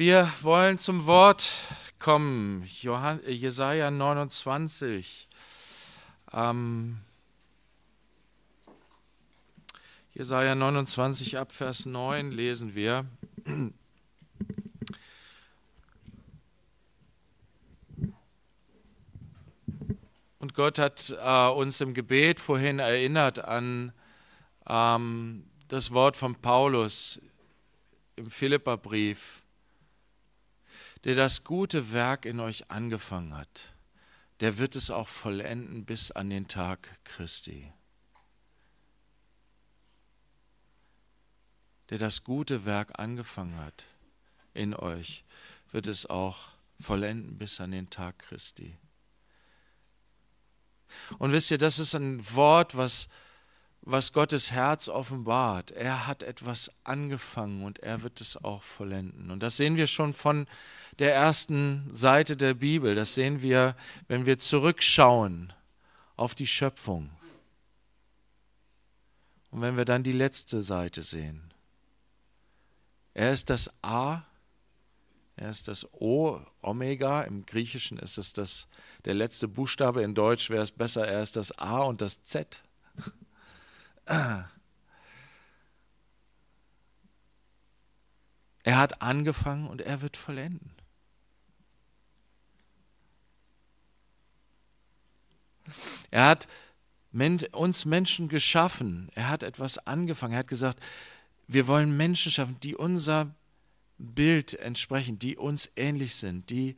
Wir wollen zum Wort kommen. Johann, äh, Jesaja 29. Ähm, Jesaja 29 ab Vers 9 lesen wir. Und Gott hat äh, uns im Gebet vorhin erinnert an ähm, das Wort von Paulus im Philipperbrief der das gute Werk in euch angefangen hat, der wird es auch vollenden bis an den Tag Christi. Der das gute Werk angefangen hat in euch, wird es auch vollenden bis an den Tag Christi. Und wisst ihr, das ist ein Wort, was, was Gottes Herz offenbart. Er hat etwas angefangen und er wird es auch vollenden. Und das sehen wir schon von der ersten Seite der Bibel. Das sehen wir, wenn wir zurückschauen auf die Schöpfung. Und wenn wir dann die letzte Seite sehen. Er ist das A, er ist das O, Omega. Im Griechischen ist es das, der letzte Buchstabe. In Deutsch wäre es besser, er ist das A und das Z. Er hat angefangen und er wird vollenden. Er hat uns Menschen geschaffen. Er hat etwas angefangen. Er hat gesagt, wir wollen Menschen schaffen, die unser Bild entsprechen, die uns ähnlich sind, die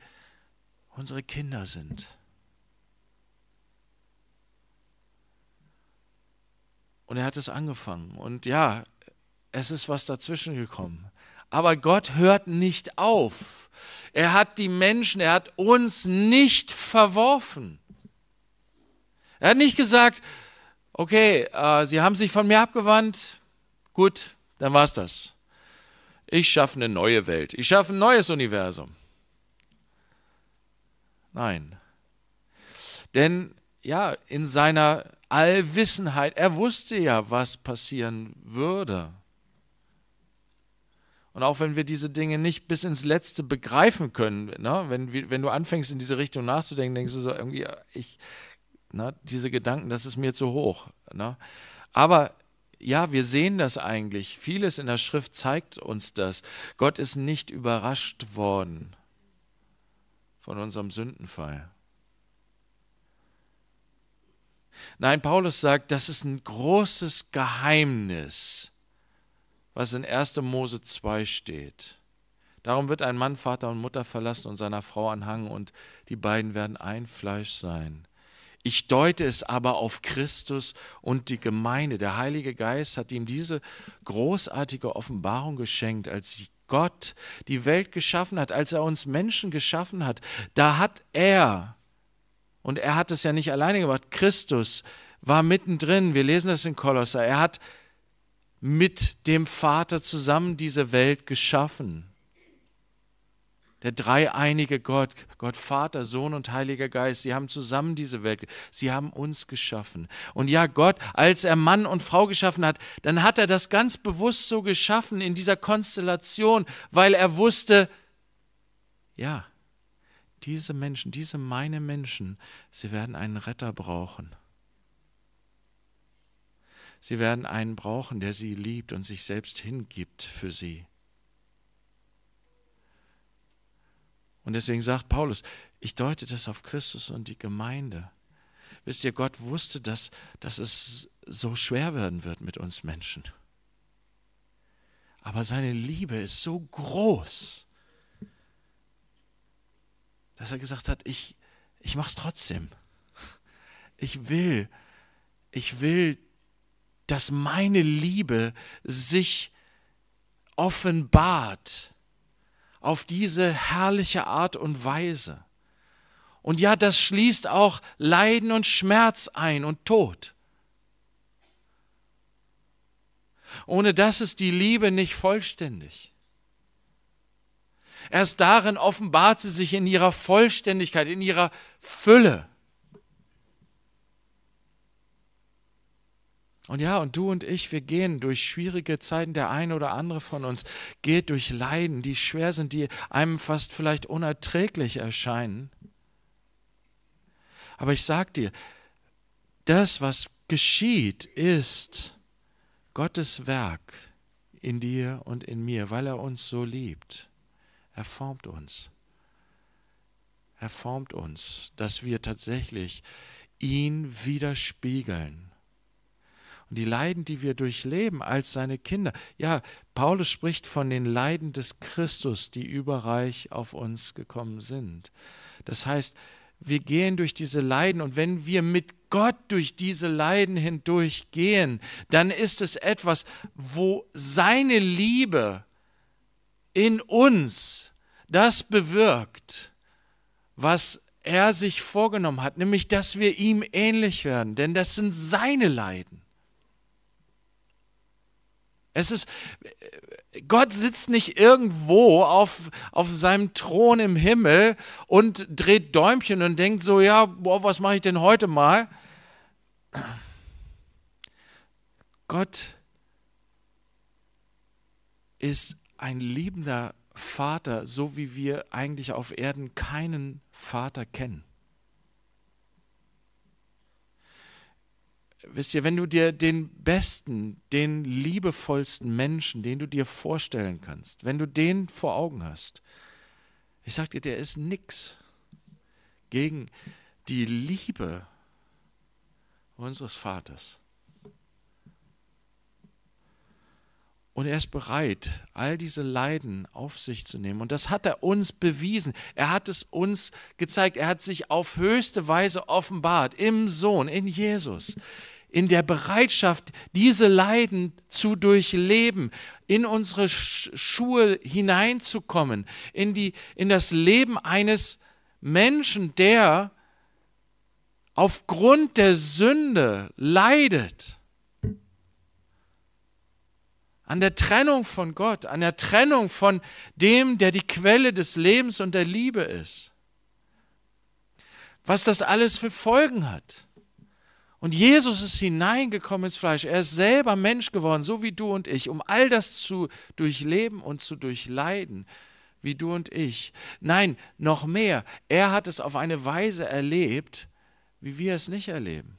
unsere Kinder sind. Und er hat es angefangen. Und ja, es ist was dazwischen gekommen. Aber Gott hört nicht auf. Er hat die Menschen, er hat uns nicht verworfen. Er hat nicht gesagt, okay, äh, Sie haben sich von mir abgewandt, gut, dann war es das. Ich schaffe eine neue Welt, ich schaffe ein neues Universum. Nein. Denn ja, in seiner Allwissenheit, er wusste ja, was passieren würde. Und auch wenn wir diese Dinge nicht bis ins Letzte begreifen können, ne? wenn, wenn du anfängst, in diese Richtung nachzudenken, denkst du so, irgendwie, ich Ne? Diese Gedanken, das ist mir zu hoch. Ne? Aber ja, wir sehen das eigentlich. Vieles in der Schrift zeigt uns das. Gott ist nicht überrascht worden von unserem Sündenfall. Nein, Paulus sagt, das ist ein großes Geheimnis, was in 1. Mose 2 steht. Darum wird ein Mann Vater und Mutter verlassen und seiner Frau anhangen und die beiden werden ein Fleisch sein. Ich deute es aber auf Christus und die Gemeinde. Der Heilige Geist hat ihm diese großartige Offenbarung geschenkt, als Gott die Welt geschaffen hat, als er uns Menschen geschaffen hat. Da hat er, und er hat es ja nicht alleine gemacht, Christus war mittendrin. Wir lesen das in Kolosser. Er hat mit dem Vater zusammen diese Welt geschaffen der dreieinige Gott, Gott Vater, Sohn und Heiliger Geist, sie haben zusammen diese Welt, sie haben uns geschaffen. Und ja, Gott, als er Mann und Frau geschaffen hat, dann hat er das ganz bewusst so geschaffen in dieser Konstellation, weil er wusste, ja, diese Menschen, diese meine Menschen, sie werden einen Retter brauchen. Sie werden einen brauchen, der sie liebt und sich selbst hingibt für sie. Und deswegen sagt Paulus, ich deute das auf Christus und die Gemeinde. Wisst ihr, Gott wusste, dass, dass es so schwer werden wird mit uns Menschen. Aber seine Liebe ist so groß, dass er gesagt hat, ich, ich mache es trotzdem. Ich will, ich will, dass meine Liebe sich offenbart auf diese herrliche Art und Weise. Und ja, das schließt auch Leiden und Schmerz ein und Tod. Ohne das ist die Liebe nicht vollständig. Erst darin offenbart sie sich in ihrer Vollständigkeit, in ihrer Fülle. Und ja, und du und ich, wir gehen durch schwierige Zeiten. Der eine oder andere von uns geht durch Leiden, die schwer sind, die einem fast vielleicht unerträglich erscheinen. Aber ich sag dir, das, was geschieht, ist Gottes Werk in dir und in mir, weil er uns so liebt. Er formt uns. Er formt uns, dass wir tatsächlich ihn widerspiegeln und die Leiden, die wir durchleben als seine Kinder. Ja, Paulus spricht von den Leiden des Christus, die überreich auf uns gekommen sind. Das heißt, wir gehen durch diese Leiden und wenn wir mit Gott durch diese Leiden hindurchgehen, dann ist es etwas, wo seine Liebe in uns das bewirkt, was er sich vorgenommen hat, nämlich dass wir ihm ähnlich werden, denn das sind seine Leiden. Es ist, Gott sitzt nicht irgendwo auf, auf seinem Thron im Himmel und dreht Däumchen und denkt so, ja, boah, was mache ich denn heute mal? Gott ist ein liebender Vater, so wie wir eigentlich auf Erden keinen Vater kennen. wisst ihr, wenn du dir den besten, den liebevollsten Menschen, den du dir vorstellen kannst, wenn du den vor Augen hast, ich sag dir, der ist nichts gegen die Liebe unseres Vaters. Und er ist bereit, all diese Leiden auf sich zu nehmen. Und das hat er uns bewiesen. Er hat es uns gezeigt. Er hat sich auf höchste Weise offenbart im Sohn, in Jesus in der Bereitschaft, diese Leiden zu durchleben, in unsere Schuhe hineinzukommen, in, die, in das Leben eines Menschen, der aufgrund der Sünde leidet, an der Trennung von Gott, an der Trennung von dem, der die Quelle des Lebens und der Liebe ist. Was das alles für Folgen hat. Und Jesus ist hineingekommen ins Fleisch. Er ist selber Mensch geworden, so wie du und ich, um all das zu durchleben und zu durchleiden, wie du und ich. Nein, noch mehr. Er hat es auf eine Weise erlebt, wie wir es nicht erleben.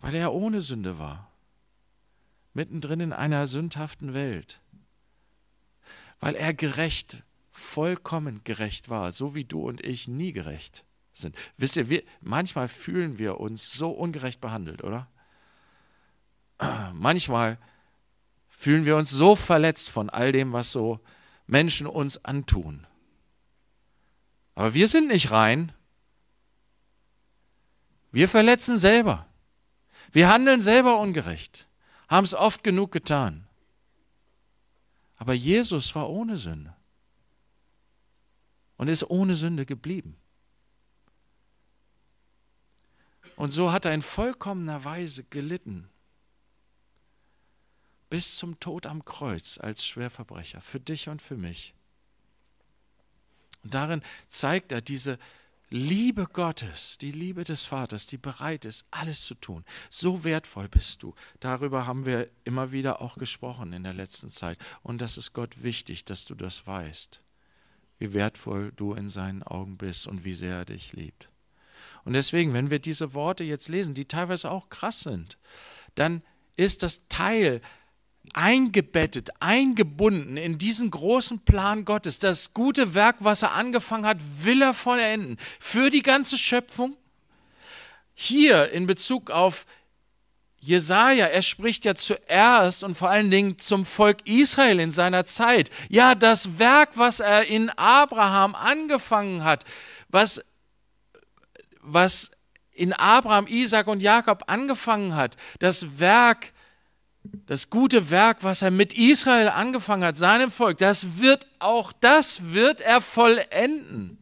Weil er ohne Sünde war. Mittendrin in einer sündhaften Welt. Weil er gerecht, vollkommen gerecht war, so wie du und ich nie gerecht sind. Wisst ihr, wir, manchmal fühlen wir uns so ungerecht behandelt, oder? Manchmal fühlen wir uns so verletzt von all dem, was so Menschen uns antun. Aber wir sind nicht rein. Wir verletzen selber. Wir handeln selber ungerecht, haben es oft genug getan. Aber Jesus war ohne Sünde und ist ohne Sünde geblieben. Und so hat er in vollkommener Weise gelitten. Bis zum Tod am Kreuz als Schwerverbrecher, für dich und für mich. Und darin zeigt er diese Liebe Gottes, die Liebe des Vaters, die bereit ist, alles zu tun. So wertvoll bist du. Darüber haben wir immer wieder auch gesprochen in der letzten Zeit. Und das ist Gott wichtig, dass du das weißt, wie wertvoll du in seinen Augen bist und wie sehr er dich liebt. Und deswegen, wenn wir diese Worte jetzt lesen, die teilweise auch krass sind, dann ist das Teil eingebettet, eingebunden in diesen großen Plan Gottes. Das gute Werk, was er angefangen hat, will er vollenden. Für die ganze Schöpfung. Hier in Bezug auf Jesaja, er spricht ja zuerst und vor allen Dingen zum Volk Israel in seiner Zeit. Ja, das Werk, was er in Abraham angefangen hat, was was in Abraham, Isaac und Jakob angefangen hat, das Werk, das gute Werk, was er mit Israel angefangen hat, seinem Volk, das wird auch das wird er vollenden.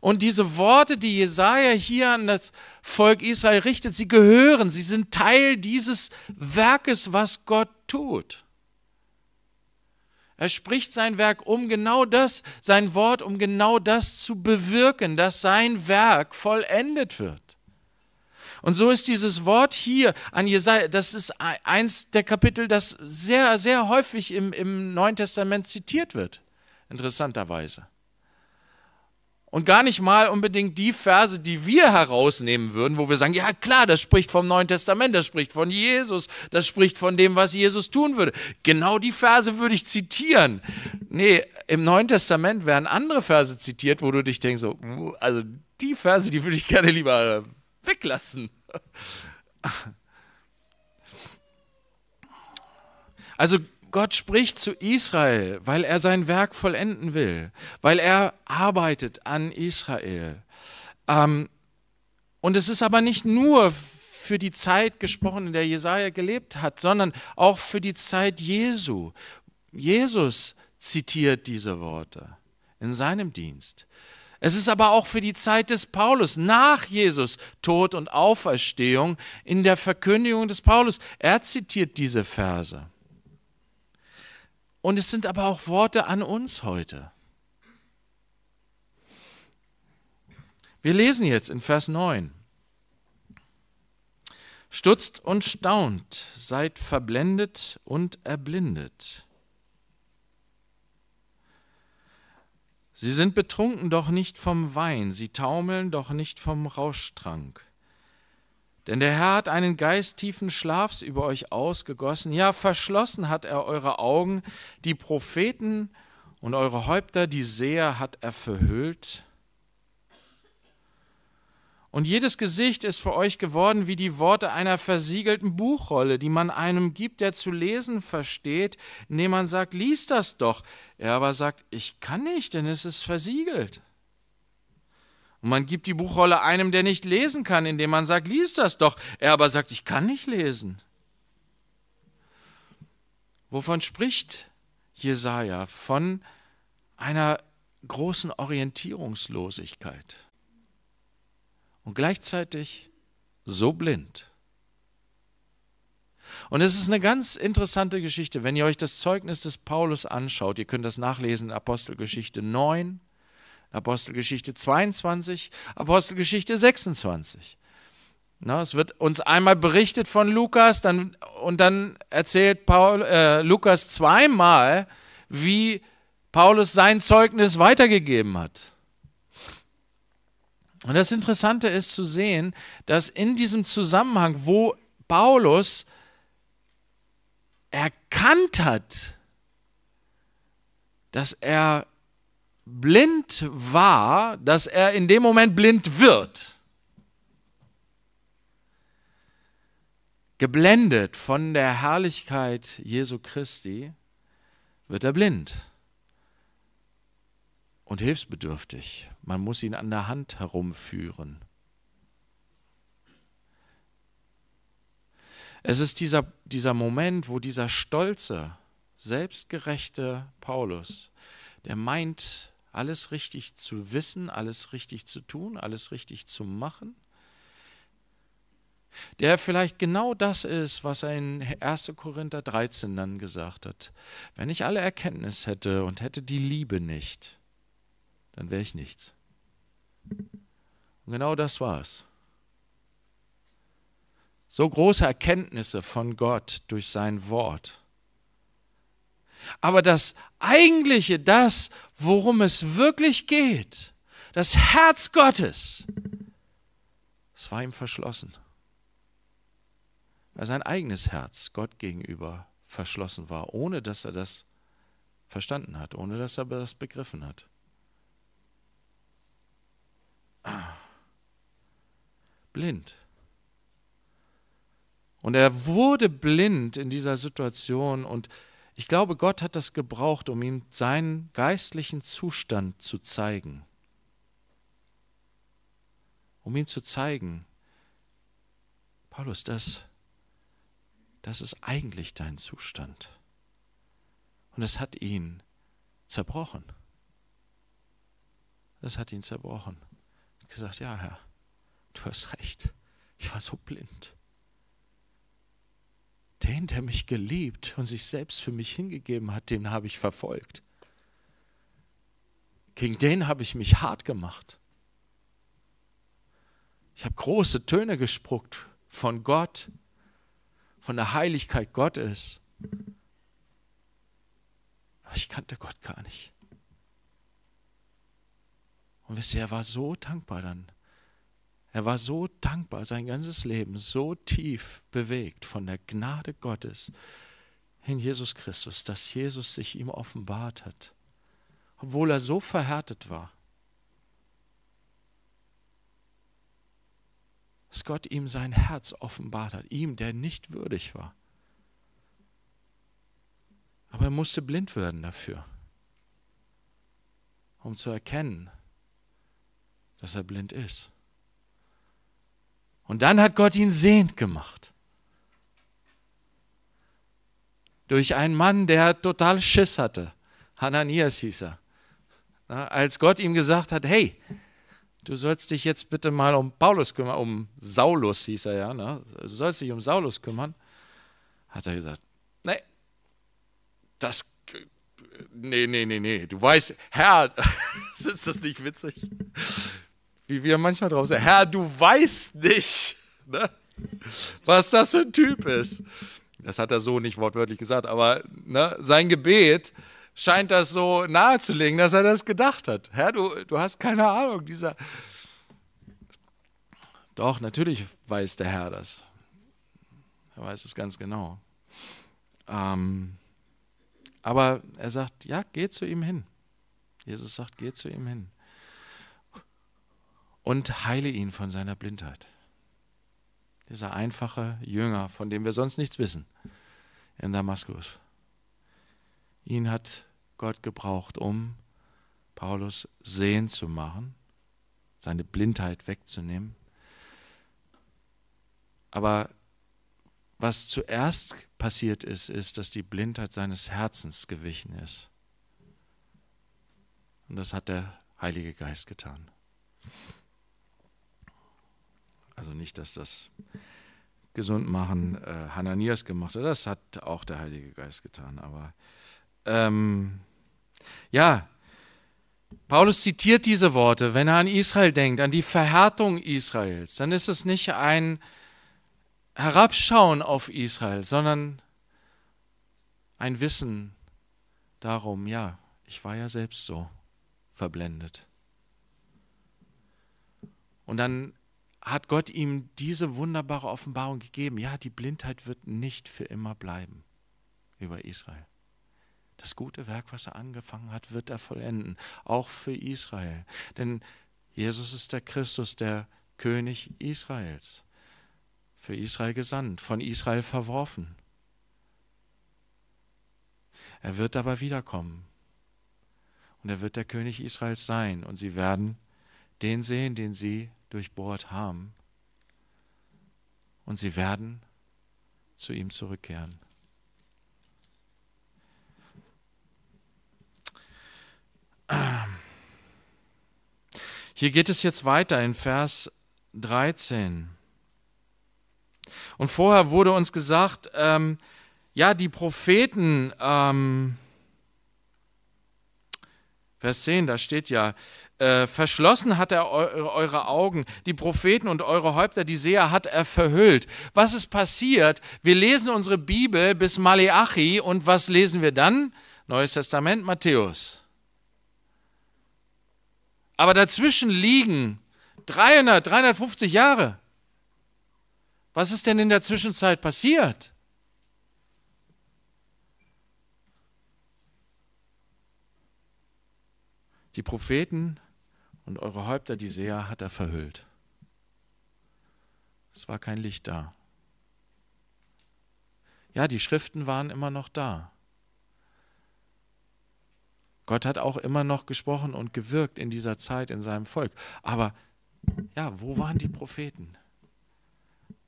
Und diese Worte, die Jesaja hier an das Volk Israel richtet, sie gehören, sie sind Teil dieses Werkes, was Gott tut. Er spricht sein Werk um genau das, sein Wort, um genau das zu bewirken, dass sein Werk vollendet wird. Und so ist dieses Wort hier an Jesaja, das ist eins der Kapitel, das sehr, sehr häufig im, im Neuen Testament zitiert wird, interessanterweise und gar nicht mal unbedingt die Verse, die wir herausnehmen würden, wo wir sagen, ja klar, das spricht vom Neuen Testament, das spricht von Jesus, das spricht von dem, was Jesus tun würde. Genau die Verse würde ich zitieren. Nee, im Neuen Testament werden andere Verse zitiert, wo du dich denkst, so, also die Verse, die würde ich gerne lieber weglassen. Also Gott spricht zu Israel, weil er sein Werk vollenden will, weil er arbeitet an Israel. Ähm, und es ist aber nicht nur für die Zeit gesprochen, in der Jesaja gelebt hat, sondern auch für die Zeit Jesu. Jesus zitiert diese Worte in seinem Dienst. Es ist aber auch für die Zeit des Paulus, nach Jesus Tod und Auferstehung, in der Verkündigung des Paulus. Er zitiert diese Verse. Und es sind aber auch Worte an uns heute. Wir lesen jetzt in Vers 9. Stutzt und staunt, seid verblendet und erblindet. Sie sind betrunken, doch nicht vom Wein, sie taumeln, doch nicht vom Rauschtrank. Denn der Herr hat einen Geist tiefen Schlafs über euch ausgegossen, ja verschlossen hat er eure Augen, die Propheten und eure Häupter, die Seher hat er verhüllt. Und jedes Gesicht ist für euch geworden wie die Worte einer versiegelten Buchrolle, die man einem gibt, der zu lesen versteht, indem man sagt, lies das doch. Er aber sagt, ich kann nicht, denn es ist versiegelt. Und man gibt die Buchrolle einem, der nicht lesen kann, indem man sagt, lies das doch. Er aber sagt, ich kann nicht lesen. Wovon spricht Jesaja? Von einer großen Orientierungslosigkeit und gleichzeitig so blind. Und es ist eine ganz interessante Geschichte, wenn ihr euch das Zeugnis des Paulus anschaut. Ihr könnt das nachlesen in Apostelgeschichte 9, Apostelgeschichte 22, Apostelgeschichte 26. Na, es wird uns einmal berichtet von Lukas dann, und dann erzählt Paul, äh, Lukas zweimal, wie Paulus sein Zeugnis weitergegeben hat. Und das Interessante ist zu sehen, dass in diesem Zusammenhang, wo Paulus erkannt hat, dass er blind war, dass er in dem Moment blind wird. Geblendet von der Herrlichkeit Jesu Christi wird er blind und hilfsbedürftig. Man muss ihn an der Hand herumführen. Es ist dieser, dieser Moment, wo dieser stolze, selbstgerechte Paulus, der meint, alles richtig zu wissen, alles richtig zu tun, alles richtig zu machen? Der vielleicht genau das ist, was er in 1. Korinther 13 dann gesagt hat. Wenn ich alle Erkenntnis hätte und hätte die Liebe nicht, dann wäre ich nichts. Und genau das war es. So große Erkenntnisse von Gott durch sein Wort aber das eigentliche, das, worum es wirklich geht, das Herz Gottes, es war ihm verschlossen. Weil sein eigenes Herz Gott gegenüber verschlossen war, ohne dass er das verstanden hat, ohne dass er das begriffen hat. Blind. Und er wurde blind in dieser Situation und ich glaube, Gott hat das gebraucht, um ihm seinen geistlichen Zustand zu zeigen. Um ihm zu zeigen, Paulus, das, das ist eigentlich dein Zustand. Und es hat ihn zerbrochen. Es hat ihn zerbrochen. Er hat gesagt, ja Herr, du hast recht. Ich war so blind. Den, der mich geliebt und sich selbst für mich hingegeben hat, den habe ich verfolgt. Gegen den habe ich mich hart gemacht. Ich habe große Töne gespuckt von Gott, von der Heiligkeit Gottes. Aber ich kannte Gott gar nicht. Und wisst ihr, er war so dankbar dann er war so dankbar, sein ganzes Leben so tief bewegt von der Gnade Gottes in Jesus Christus, dass Jesus sich ihm offenbart hat, obwohl er so verhärtet war. Dass Gott ihm sein Herz offenbart hat, ihm, der nicht würdig war. Aber er musste blind werden dafür, um zu erkennen, dass er blind ist. Und dann hat Gott ihn sehend gemacht. Durch einen Mann, der total Schiss hatte. Hananias hieß er. als Gott ihm gesagt hat, hey, du sollst dich jetzt bitte mal um Paulus kümmern, um Saulus hieß er ja, ne? du sollst dich um Saulus kümmern, hat er gesagt, nee, das, nee, nee, nee, nee, du weißt, Herr, ist das nicht witzig? wie wir manchmal drauf sind, Herr, du weißt nicht, ne? was das für ein Typ ist. Das hat er so nicht wortwörtlich gesagt, aber ne, sein Gebet scheint das so nahezulegen, dass er das gedacht hat. Herr, du, du hast keine Ahnung, dieser. Doch, natürlich weiß der Herr das. Er weiß es ganz genau. Ähm, aber er sagt, ja, geh zu ihm hin. Jesus sagt, geh zu ihm hin und heile ihn von seiner Blindheit. Dieser einfache Jünger, von dem wir sonst nichts wissen, in Damaskus. Ihn hat Gott gebraucht, um Paulus sehen zu machen, seine Blindheit wegzunehmen. Aber was zuerst passiert ist, ist, dass die Blindheit seines Herzens gewichen ist. Und das hat der Heilige Geist getan. Also nicht, dass das gesund machen äh, Hananias gemacht hat, das hat auch der Heilige Geist getan. Aber ähm, ja, Paulus zitiert diese Worte, wenn er an Israel denkt, an die Verhärtung Israels, dann ist es nicht ein Herabschauen auf Israel, sondern ein Wissen darum, ja, ich war ja selbst so verblendet. Und dann hat Gott ihm diese wunderbare Offenbarung gegeben. Ja, die Blindheit wird nicht für immer bleiben über Israel. Das gute Werk, was er angefangen hat, wird er vollenden, auch für Israel. Denn Jesus ist der Christus, der König Israels, für Israel gesandt, von Israel verworfen. Er wird aber wiederkommen und er wird der König Israels sein und sie werden den sehen, den sie durchbohrt haben. Und sie werden zu ihm zurückkehren. Hier geht es jetzt weiter in Vers 13. Und vorher wurde uns gesagt, ähm, ja, die Propheten, ähm, Vers 10, da steht ja, äh, verschlossen hat er eu eure Augen, die Propheten und eure Häupter, die Seher, hat er verhüllt. Was ist passiert? Wir lesen unsere Bibel bis Maleachi und was lesen wir dann? Neues Testament, Matthäus. Aber dazwischen liegen 300, 350 Jahre. Was ist denn in der Zwischenzeit passiert? Die Propheten und eure Häupter, die Seher, hat er verhüllt. Es war kein Licht da. Ja, die Schriften waren immer noch da. Gott hat auch immer noch gesprochen und gewirkt in dieser Zeit in seinem Volk. Aber ja, wo waren die Propheten?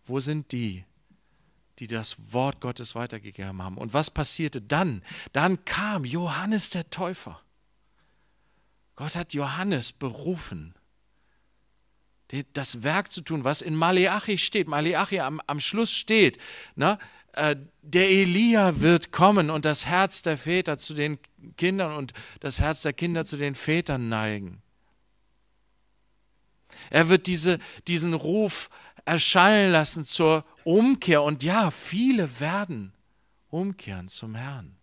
Wo sind die, die das Wort Gottes weitergegeben haben? Und was passierte dann? Dann kam Johannes der Täufer. Gott hat Johannes berufen, das Werk zu tun, was in Maleachi steht. Maleachi am, am Schluss steht, ne? Äh, der Elia wird kommen und das Herz der Väter zu den Kindern und das Herz der Kinder zu den Vätern neigen. Er wird diese, diesen Ruf erschallen lassen zur Umkehr und ja, viele werden umkehren zum Herrn.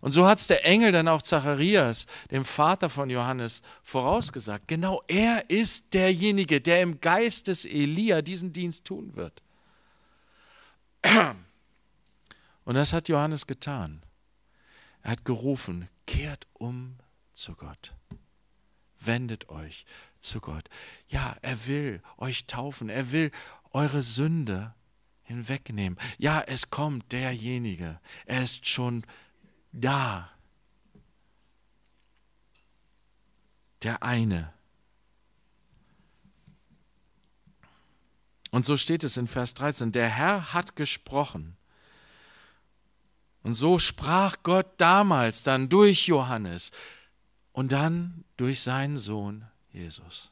Und so hat es der Engel dann auch Zacharias, dem Vater von Johannes, vorausgesagt. Genau er ist derjenige, der im Geist des Elia diesen Dienst tun wird. Und das hat Johannes getan. Er hat gerufen, kehrt um zu Gott. Wendet euch zu Gott. Ja, er will euch taufen. Er will eure Sünde hinwegnehmen. Ja, es kommt derjenige. Er ist schon da. Der eine. Und so steht es in Vers 13, der Herr hat gesprochen. Und so sprach Gott damals dann durch Johannes und dann durch seinen Sohn Jesus.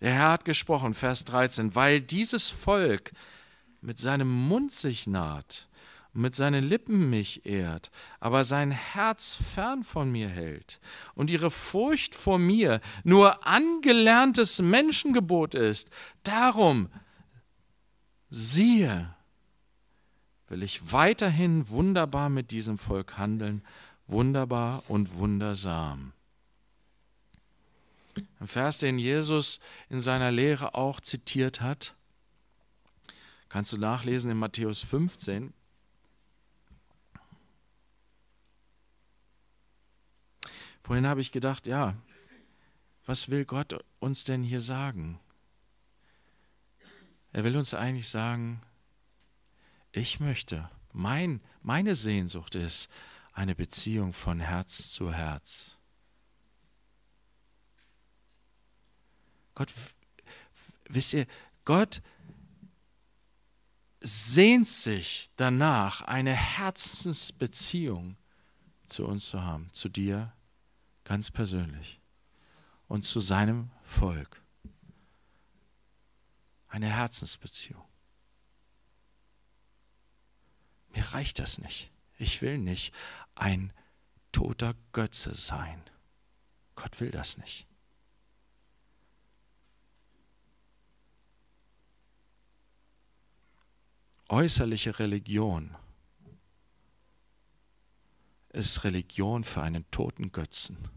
Der Herr hat gesprochen, Vers 13, weil dieses Volk mit seinem Mund sich naht mit seinen Lippen mich ehrt, aber sein Herz fern von mir hält und ihre Furcht vor mir nur angelerntes Menschengebot ist, darum, siehe, will ich weiterhin wunderbar mit diesem Volk handeln, wunderbar und wundersam. Ein Vers, den Jesus in seiner Lehre auch zitiert hat, kannst du nachlesen in Matthäus 15. Vorhin habe ich gedacht, ja, was will Gott uns denn hier sagen? Er will uns eigentlich sagen, ich möchte, mein, meine Sehnsucht ist eine Beziehung von Herz zu Herz. Gott, wisst ihr, Gott sehnt sich danach, eine Herzensbeziehung zu uns zu haben, zu dir ganz persönlich und zu seinem Volk. Eine Herzensbeziehung. Mir reicht das nicht. Ich will nicht ein toter Götze sein. Gott will das nicht. Äußerliche Religion ist Religion für einen toten Götzen.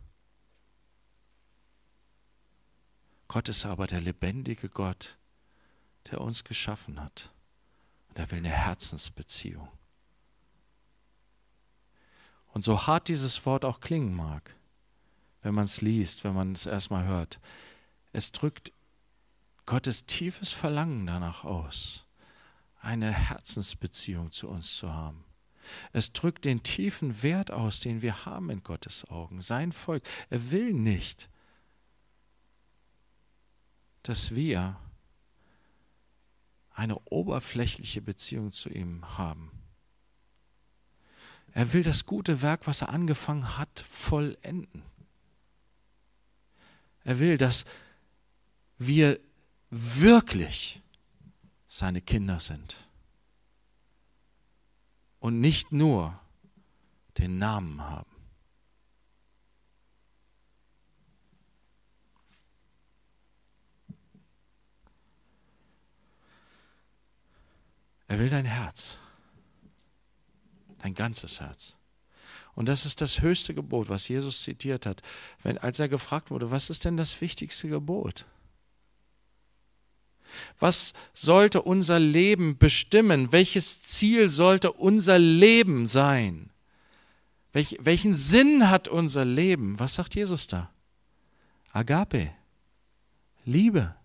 Gott ist aber der lebendige Gott, der uns geschaffen hat. Und er will eine Herzensbeziehung. Und so hart dieses Wort auch klingen mag, wenn man es liest, wenn man es erstmal hört, es drückt Gottes tiefes Verlangen danach aus, eine Herzensbeziehung zu uns zu haben. Es drückt den tiefen Wert aus, den wir haben in Gottes Augen, sein Volk. Er will nicht, dass wir eine oberflächliche Beziehung zu ihm haben. Er will das gute Werk, was er angefangen hat, vollenden. Er will, dass wir wirklich seine Kinder sind und nicht nur den Namen haben. Er will dein Herz, dein ganzes Herz. Und das ist das höchste Gebot, was Jesus zitiert hat. Wenn, als er gefragt wurde, was ist denn das wichtigste Gebot? Was sollte unser Leben bestimmen? Welches Ziel sollte unser Leben sein? Welch, welchen Sinn hat unser Leben? Was sagt Jesus da? Agape, Liebe.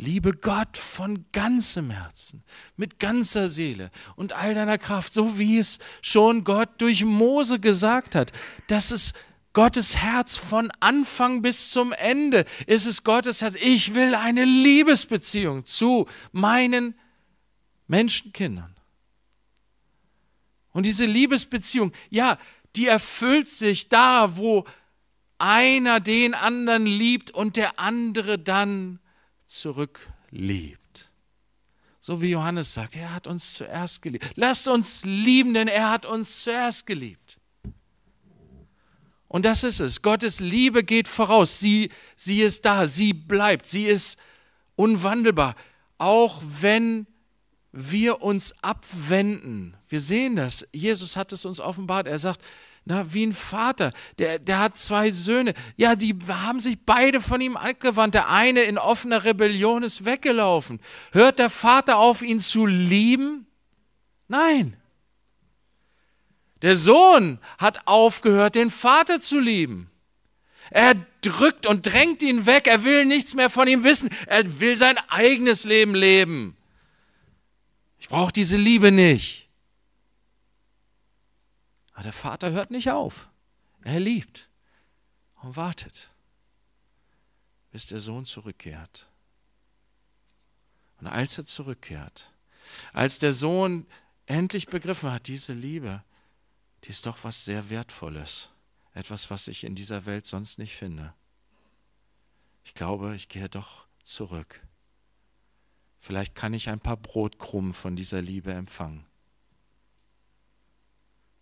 Liebe Gott von ganzem Herzen, mit ganzer Seele und all deiner Kraft, so wie es schon Gott durch Mose gesagt hat. Das ist Gottes Herz von Anfang bis zum Ende. Ist es Gottes Herz? Ich will eine Liebesbeziehung zu meinen Menschenkindern. Und diese Liebesbeziehung, ja, die erfüllt sich da, wo einer den anderen liebt und der andere dann zurückliebt. So wie Johannes sagt, er hat uns zuerst geliebt. Lasst uns lieben, denn er hat uns zuerst geliebt. Und das ist es. Gottes Liebe geht voraus. Sie, sie ist da, sie bleibt, sie ist unwandelbar. Auch wenn wir uns abwenden. Wir sehen das. Jesus hat es uns offenbart. Er sagt, na, wie ein Vater, der, der hat zwei Söhne. Ja, die haben sich beide von ihm angewandt. Der eine in offener Rebellion ist weggelaufen. Hört der Vater auf, ihn zu lieben? Nein. Der Sohn hat aufgehört, den Vater zu lieben. Er drückt und drängt ihn weg. Er will nichts mehr von ihm wissen. Er will sein eigenes Leben leben. Ich brauche diese Liebe nicht. Aber der Vater hört nicht auf. Er liebt und wartet, bis der Sohn zurückkehrt. Und als er zurückkehrt, als der Sohn endlich begriffen hat, diese Liebe, die ist doch was sehr Wertvolles, etwas, was ich in dieser Welt sonst nicht finde. Ich glaube, ich gehe doch zurück. Vielleicht kann ich ein paar Brotkrumen von dieser Liebe empfangen.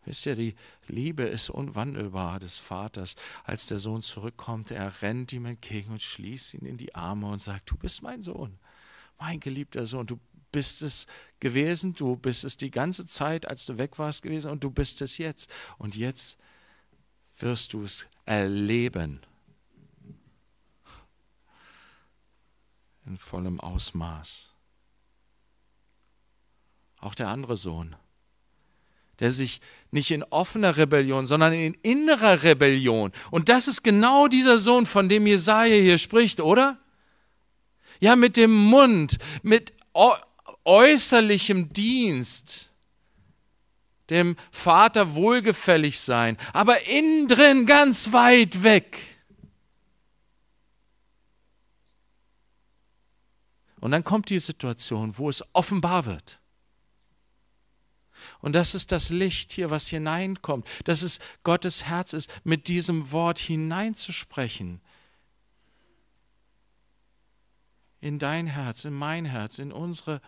Wisst ihr, die Liebe ist unwandelbar des Vaters. Als der Sohn zurückkommt, er rennt ihm entgegen und schließt ihn in die Arme und sagt, du bist mein Sohn, mein geliebter Sohn, du bist es gewesen, du bist es die ganze Zeit, als du weg warst gewesen und du bist es jetzt. Und jetzt wirst du es erleben. In vollem Ausmaß. Auch der andere Sohn der sich nicht in offener Rebellion, sondern in innerer Rebellion. Und das ist genau dieser Sohn, von dem Jesaja hier spricht, oder? Ja, mit dem Mund, mit äußerlichem Dienst, dem Vater wohlgefällig sein, aber innen drin ganz weit weg. Und dann kommt die Situation, wo es offenbar wird. Und das ist das Licht hier, was hineinkommt. Das ist Gottes Herz ist, mit diesem Wort hineinzusprechen. In dein Herz, in mein Herz, in unsere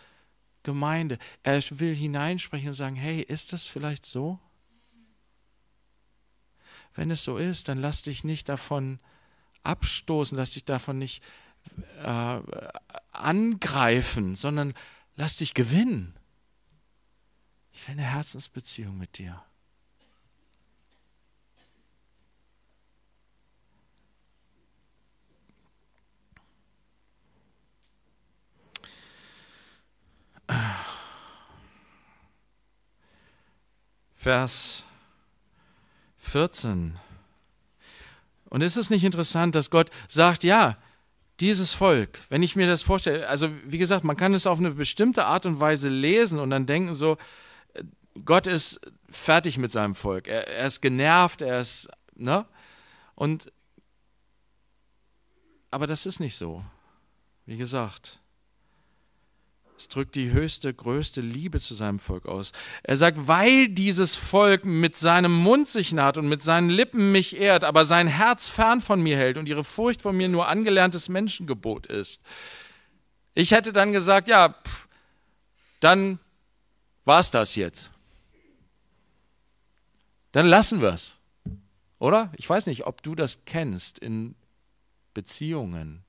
Gemeinde. Er will hineinsprechen und sagen, hey, ist das vielleicht so? Wenn es so ist, dann lass dich nicht davon abstoßen, lass dich davon nicht äh, angreifen, sondern lass dich gewinnen. Ich will eine Herzensbeziehung mit dir. Vers 14. Und ist es nicht interessant, dass Gott sagt, ja, dieses Volk, wenn ich mir das vorstelle, also wie gesagt, man kann es auf eine bestimmte Art und Weise lesen und dann denken so, Gott ist fertig mit seinem Volk. Er, er ist genervt, er ist, ne? Und, aber das ist nicht so. Wie gesagt, es drückt die höchste, größte Liebe zu seinem Volk aus. Er sagt, weil dieses Volk mit seinem Mund sich naht und mit seinen Lippen mich ehrt, aber sein Herz fern von mir hält und ihre Furcht vor mir nur angelerntes Menschengebot ist. Ich hätte dann gesagt, ja, pff, dann es das jetzt dann lassen wir es. Oder? Ich weiß nicht, ob du das kennst in Beziehungen,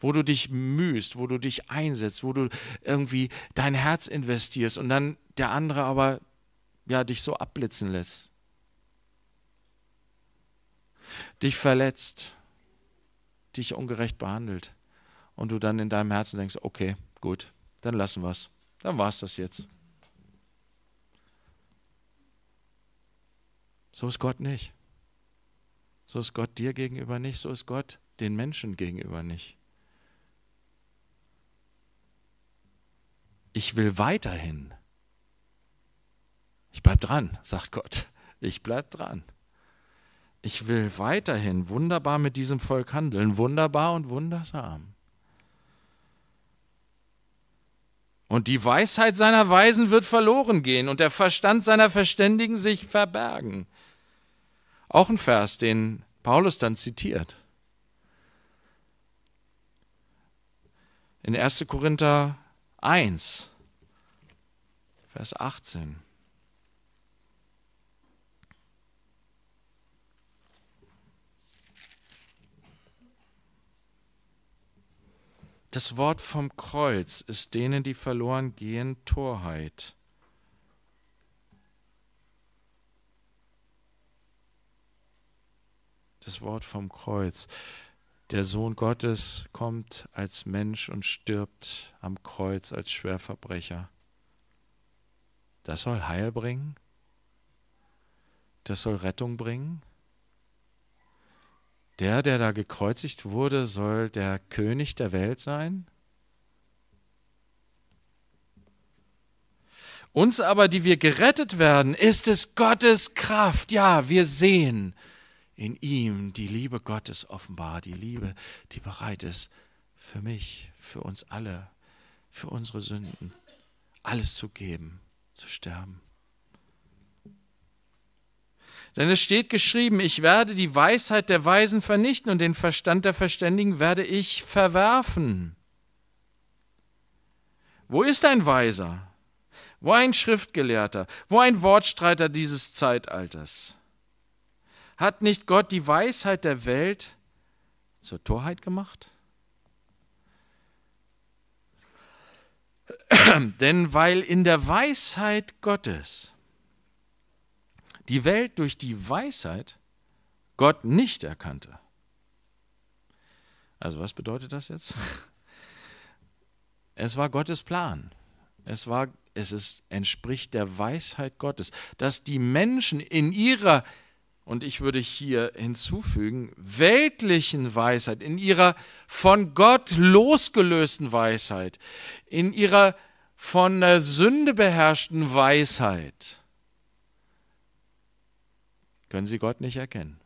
wo du dich mühst, wo du dich einsetzt, wo du irgendwie dein Herz investierst und dann der andere aber ja dich so abblitzen lässt. Dich verletzt, dich ungerecht behandelt und du dann in deinem Herzen denkst, okay, gut, dann lassen wir es. Dann war es das jetzt. So ist Gott nicht. So ist Gott dir gegenüber nicht, so ist Gott den Menschen gegenüber nicht. Ich will weiterhin. Ich bleib dran, sagt Gott. Ich bleib dran. Ich will weiterhin wunderbar mit diesem Volk handeln, wunderbar und wundersam. Und die Weisheit seiner Weisen wird verloren gehen und der Verstand seiner Verständigen sich verbergen. Auch ein Vers, den Paulus dann zitiert. In 1. Korinther 1, Vers 18. Das Wort vom Kreuz ist denen, die verloren gehen, Torheit. das Wort vom Kreuz. Der Sohn Gottes kommt als Mensch und stirbt am Kreuz als Schwerverbrecher. Das soll Heil bringen? Das soll Rettung bringen? Der, der da gekreuzigt wurde, soll der König der Welt sein? Uns aber, die wir gerettet werden, ist es Gottes Kraft. Ja, wir sehen, in ihm die Liebe Gottes offenbar, die Liebe, die bereit ist, für mich, für uns alle, für unsere Sünden, alles zu geben, zu sterben. Denn es steht geschrieben, ich werde die Weisheit der Weisen vernichten und den Verstand der Verständigen werde ich verwerfen. Wo ist ein Weiser? Wo ein Schriftgelehrter? Wo ein Wortstreiter dieses Zeitalters? Hat nicht Gott die Weisheit der Welt zur Torheit gemacht? Denn weil in der Weisheit Gottes die Welt durch die Weisheit Gott nicht erkannte. Also was bedeutet das jetzt? Es war Gottes Plan. Es war es ist, entspricht der Weisheit Gottes, dass die Menschen in ihrer und ich würde hier hinzufügen, weltlichen Weisheit, in ihrer von Gott losgelösten Weisheit, in ihrer von der Sünde beherrschten Weisheit, können sie Gott nicht erkennen.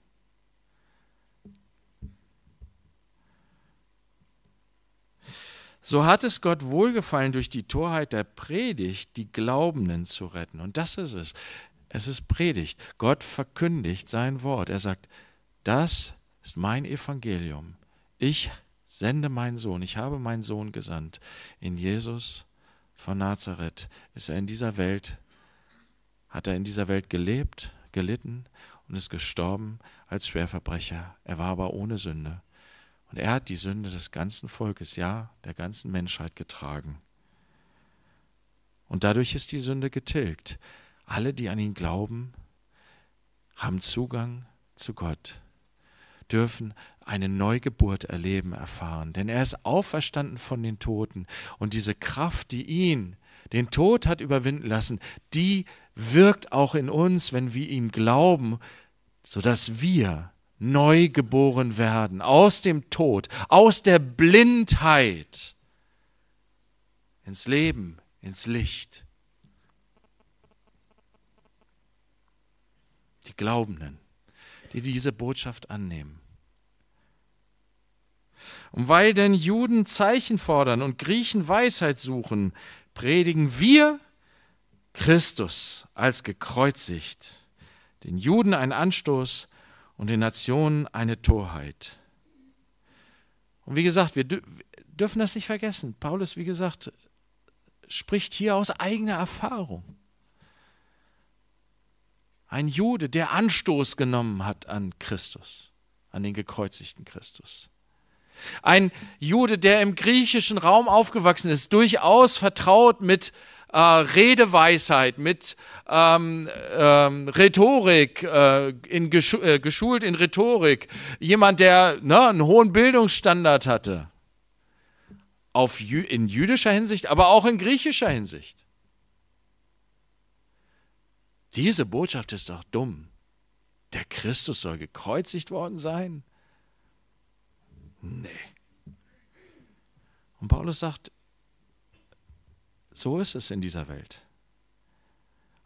So hat es Gott wohlgefallen, durch die Torheit der Predigt die Glaubenden zu retten. Und das ist es. Es ist Predigt. Gott verkündigt sein Wort. Er sagt, das ist mein Evangelium. Ich sende meinen Sohn. Ich habe meinen Sohn gesandt. In Jesus von Nazareth ist er in dieser Welt, hat er in dieser Welt gelebt, gelitten und ist gestorben als Schwerverbrecher. Er war aber ohne Sünde. Und er hat die Sünde des ganzen Volkes, ja, der ganzen Menschheit getragen. Und dadurch ist die Sünde getilgt. Alle, die an ihn glauben, haben Zugang zu Gott, dürfen eine Neugeburt erleben, erfahren. Denn er ist auferstanden von den Toten. Und diese Kraft, die ihn, den Tod hat überwinden lassen, die wirkt auch in uns, wenn wir ihm glauben, sodass wir neu geboren werden, aus dem Tod, aus der Blindheit ins Leben, ins Licht. die Glaubenden, die diese Botschaft annehmen. Und weil denn Juden Zeichen fordern und Griechen Weisheit suchen, predigen wir Christus als gekreuzigt, den Juden einen Anstoß und den Nationen eine Torheit. Und wie gesagt, wir dürfen das nicht vergessen. Paulus, wie gesagt, spricht hier aus eigener Erfahrung ein Jude, der Anstoß genommen hat an Christus, an den gekreuzigten Christus. Ein Jude, der im griechischen Raum aufgewachsen ist, durchaus vertraut mit äh, Redeweisheit, mit ähm, ähm, Rhetorik, äh, in geschu äh, geschult in Rhetorik, jemand, der ne, einen hohen Bildungsstandard hatte. Auf, in jüdischer Hinsicht, aber auch in griechischer Hinsicht. Diese Botschaft ist doch dumm. Der Christus soll gekreuzigt worden sein? Nee. Und Paulus sagt, so ist es in dieser Welt.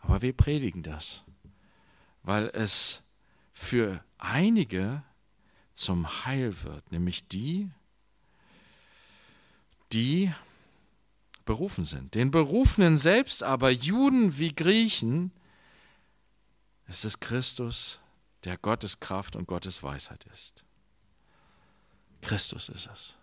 Aber wir predigen das, weil es für einige zum Heil wird, nämlich die, die berufen sind. Den Berufenen selbst aber, Juden wie Griechen, es ist Christus, der Gottes Kraft und Gottes Weisheit ist. Christus ist es.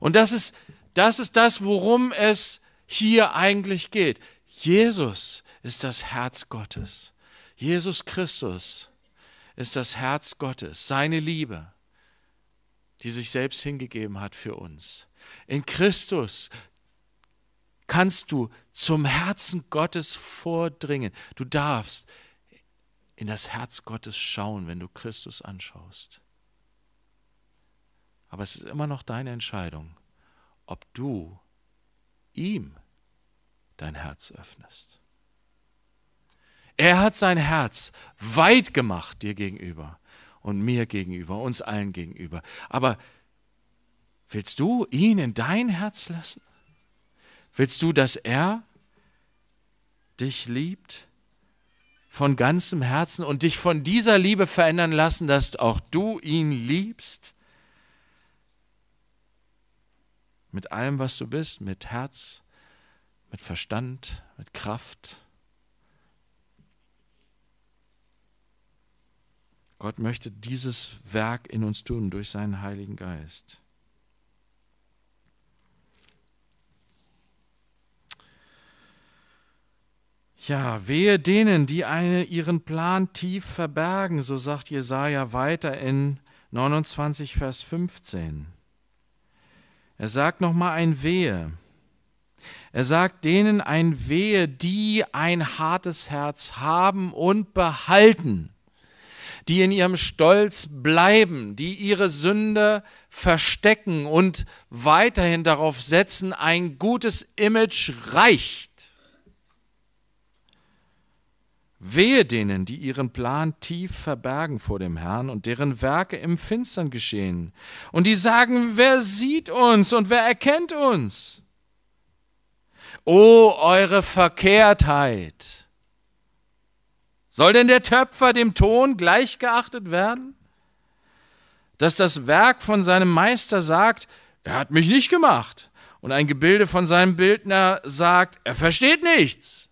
Und das ist, das ist das, worum es hier eigentlich geht. Jesus ist das Herz Gottes. Jesus Christus ist das Herz Gottes, seine Liebe, die sich selbst hingegeben hat für uns. In Christus kannst du zum Herzen Gottes vordringen. Du darfst in das Herz Gottes schauen, wenn du Christus anschaust. Aber es ist immer noch deine Entscheidung, ob du ihm dein Herz öffnest. Er hat sein Herz weit gemacht dir gegenüber und mir gegenüber, uns allen gegenüber. Aber willst du ihn in dein Herz lassen? Willst du, dass er dich liebt? von ganzem Herzen und dich von dieser Liebe verändern lassen, dass auch du ihn liebst? Mit allem, was du bist, mit Herz, mit Verstand, mit Kraft. Gott möchte dieses Werk in uns tun durch seinen Heiligen Geist. Ja, wehe denen, die eine, ihren Plan tief verbergen, so sagt Jesaja weiter in 29, Vers 15. Er sagt nochmal ein Wehe. Er sagt denen ein Wehe, die ein hartes Herz haben und behalten, die in ihrem Stolz bleiben, die ihre Sünde verstecken und weiterhin darauf setzen, ein gutes Image reicht. Wehe denen, die ihren Plan tief verbergen vor dem Herrn und deren Werke im Finstern geschehen und die sagen, wer sieht uns und wer erkennt uns? O eure Verkehrtheit! Soll denn der Töpfer dem Ton gleichgeachtet werden? Dass das Werk von seinem Meister sagt, er hat mich nicht gemacht, und ein Gebilde von seinem Bildner sagt, er versteht nichts.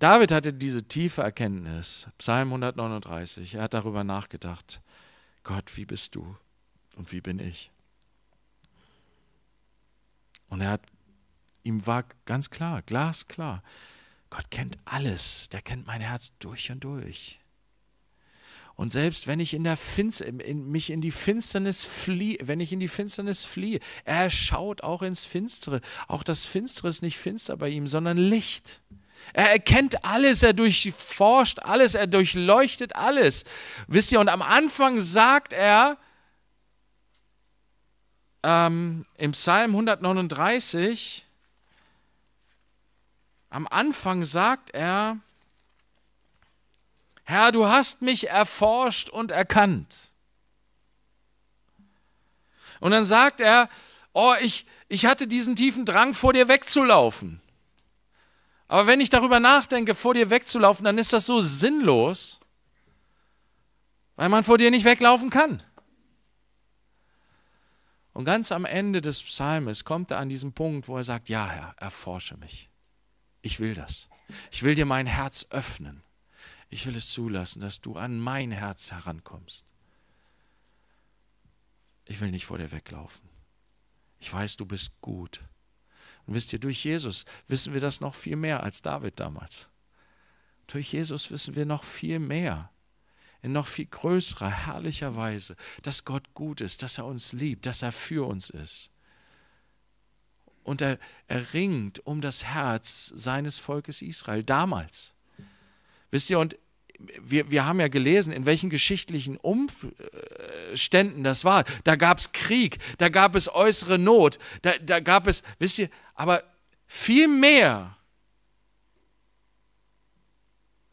David hatte diese tiefe Erkenntnis, Psalm 139, er hat darüber nachgedacht, Gott, wie bist du und wie bin ich? Und er hat, ihm war ganz klar, glasklar, Gott kennt alles, der kennt mein Herz durch und durch. Und selbst wenn ich in der Finster, in, mich in die Finsternis fliehe, wenn ich in die Finsternis fliehe, er schaut auch ins Finstere. Auch das Finstere ist nicht finster bei ihm, sondern Licht. Er erkennt alles, er durchforscht alles, er durchleuchtet alles. Wisst ihr, und am Anfang sagt er ähm, im Psalm 139, am Anfang sagt er, Herr, du hast mich erforscht und erkannt. Und dann sagt er, oh, ich, ich hatte diesen tiefen Drang, vor dir wegzulaufen. Aber wenn ich darüber nachdenke, vor dir wegzulaufen, dann ist das so sinnlos, weil man vor dir nicht weglaufen kann. Und ganz am Ende des Psalmes kommt er an diesen Punkt, wo er sagt, ja Herr, erforsche mich. Ich will das. Ich will dir mein Herz öffnen. Ich will es zulassen, dass du an mein Herz herankommst. Ich will nicht vor dir weglaufen. Ich weiß, du bist gut. Und wisst ihr, durch Jesus wissen wir das noch viel mehr als David damals. Durch Jesus wissen wir noch viel mehr, in noch viel größerer, herrlicher Weise, dass Gott gut ist, dass er uns liebt, dass er für uns ist. Und er, er ringt um das Herz seines Volkes Israel damals. Wisst ihr, und wir, wir haben ja gelesen, in welchen geschichtlichen Umständen das war. Da gab es Krieg, da gab es äußere Not, da, da gab es, wisst ihr, aber viel mehr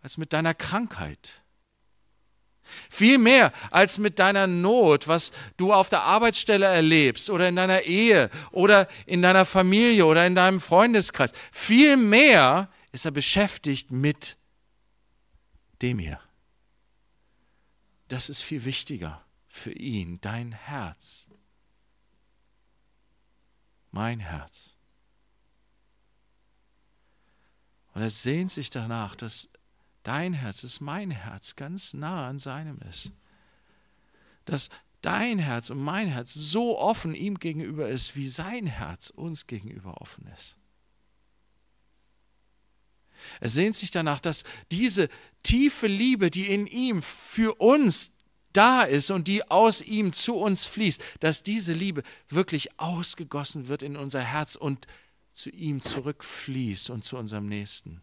als mit deiner Krankheit. Viel mehr als mit deiner Not, was du auf der Arbeitsstelle erlebst oder in deiner Ehe oder in deiner Familie oder in deinem Freundeskreis. Viel mehr ist er beschäftigt mit dem hier. Das ist viel wichtiger für ihn, dein Herz. Mein Herz. Und er sehnt sich danach, dass dein Herz, dass mein Herz ganz nah an seinem ist. Dass dein Herz und mein Herz so offen ihm gegenüber ist, wie sein Herz uns gegenüber offen ist. Er sehnt sich danach, dass diese tiefe Liebe, die in ihm für uns da ist und die aus ihm zu uns fließt, dass diese Liebe wirklich ausgegossen wird in unser Herz und zu ihm zurückfließt und zu unserem Nächsten.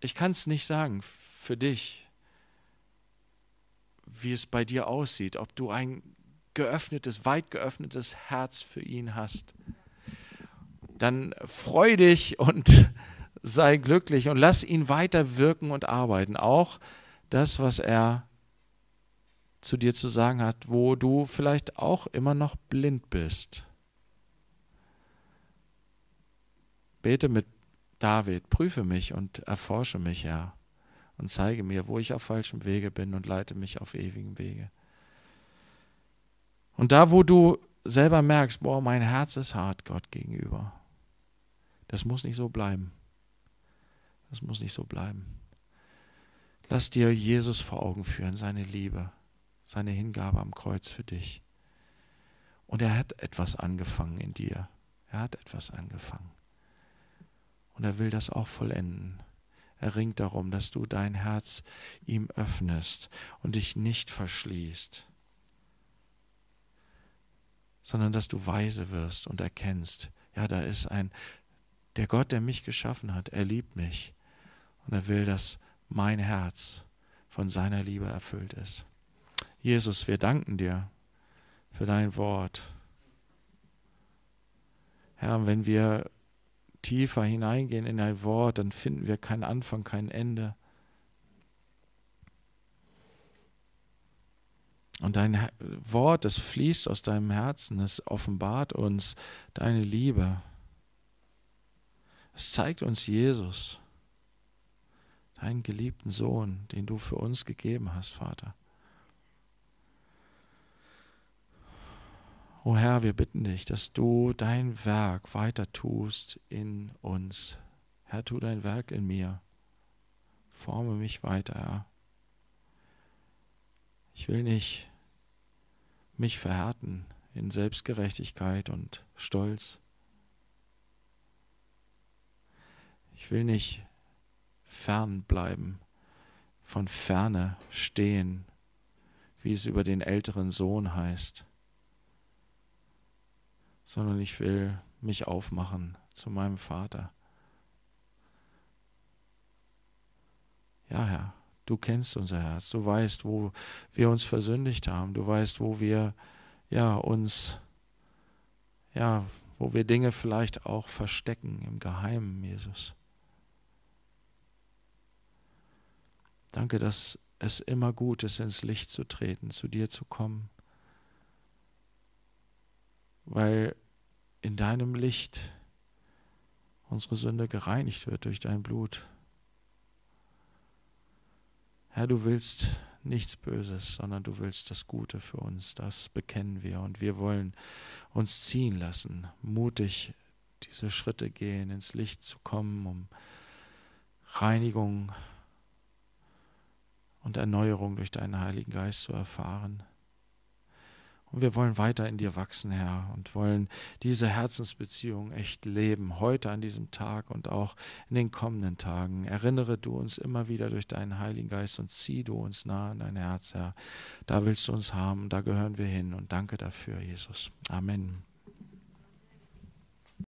Ich kann es nicht sagen für dich, wie es bei dir aussieht, ob du ein geöffnetes, weit geöffnetes Herz für ihn hast. Dann freu dich und sei glücklich und lass ihn weiter wirken und arbeiten. Auch das, was er zu dir zu sagen hat, wo du vielleicht auch immer noch blind bist. Bete mit David, prüfe mich und erforsche mich, Herr, und zeige mir, wo ich auf falschem Wege bin und leite mich auf ewigen Wege. Und da, wo du selber merkst, boah, mein Herz ist hart Gott gegenüber, das muss nicht so bleiben. Das muss nicht so bleiben. Lass dir Jesus vor Augen führen, seine Liebe seine Hingabe am Kreuz für dich. Und er hat etwas angefangen in dir. Er hat etwas angefangen. Und er will das auch vollenden. Er ringt darum, dass du dein Herz ihm öffnest und dich nicht verschließt, sondern dass du weise wirst und erkennst, ja, da ist ein, der Gott, der mich geschaffen hat, er liebt mich und er will, dass mein Herz von seiner Liebe erfüllt ist. Jesus, wir danken dir für dein Wort. Herr, wenn wir tiefer hineingehen in dein Wort, dann finden wir keinen Anfang, kein Ende. Und dein Wort, das fließt aus deinem Herzen, es offenbart uns deine Liebe. Es zeigt uns Jesus, deinen geliebten Sohn, den du für uns gegeben hast, Vater. O Herr, wir bitten dich, dass du dein Werk weiter tust in uns. Herr, tu dein Werk in mir. Forme mich weiter, Herr. Ich will nicht mich verhärten in Selbstgerechtigkeit und Stolz. Ich will nicht fern bleiben, von ferne stehen, wie es über den älteren Sohn heißt sondern ich will mich aufmachen zu meinem Vater. Ja, Herr, du kennst unser Herz, du weißt, wo wir uns versündigt haben, du weißt, wo wir ja uns ja, wo wir Dinge vielleicht auch verstecken im Geheimen, Jesus. Danke, dass es immer gut ist, ins Licht zu treten, zu dir zu kommen weil in deinem Licht unsere Sünde gereinigt wird durch dein Blut. Herr, du willst nichts Böses, sondern du willst das Gute für uns. Das bekennen wir und wir wollen uns ziehen lassen, mutig diese Schritte gehen, ins Licht zu kommen, um Reinigung und Erneuerung durch deinen Heiligen Geist zu erfahren. Und wir wollen weiter in dir wachsen, Herr, und wollen diese Herzensbeziehung echt leben, heute an diesem Tag und auch in den kommenden Tagen. Erinnere du uns immer wieder durch deinen Heiligen Geist und zieh du uns nah an dein Herz, Herr. Da willst du uns haben, da gehören wir hin und danke dafür, Jesus. Amen.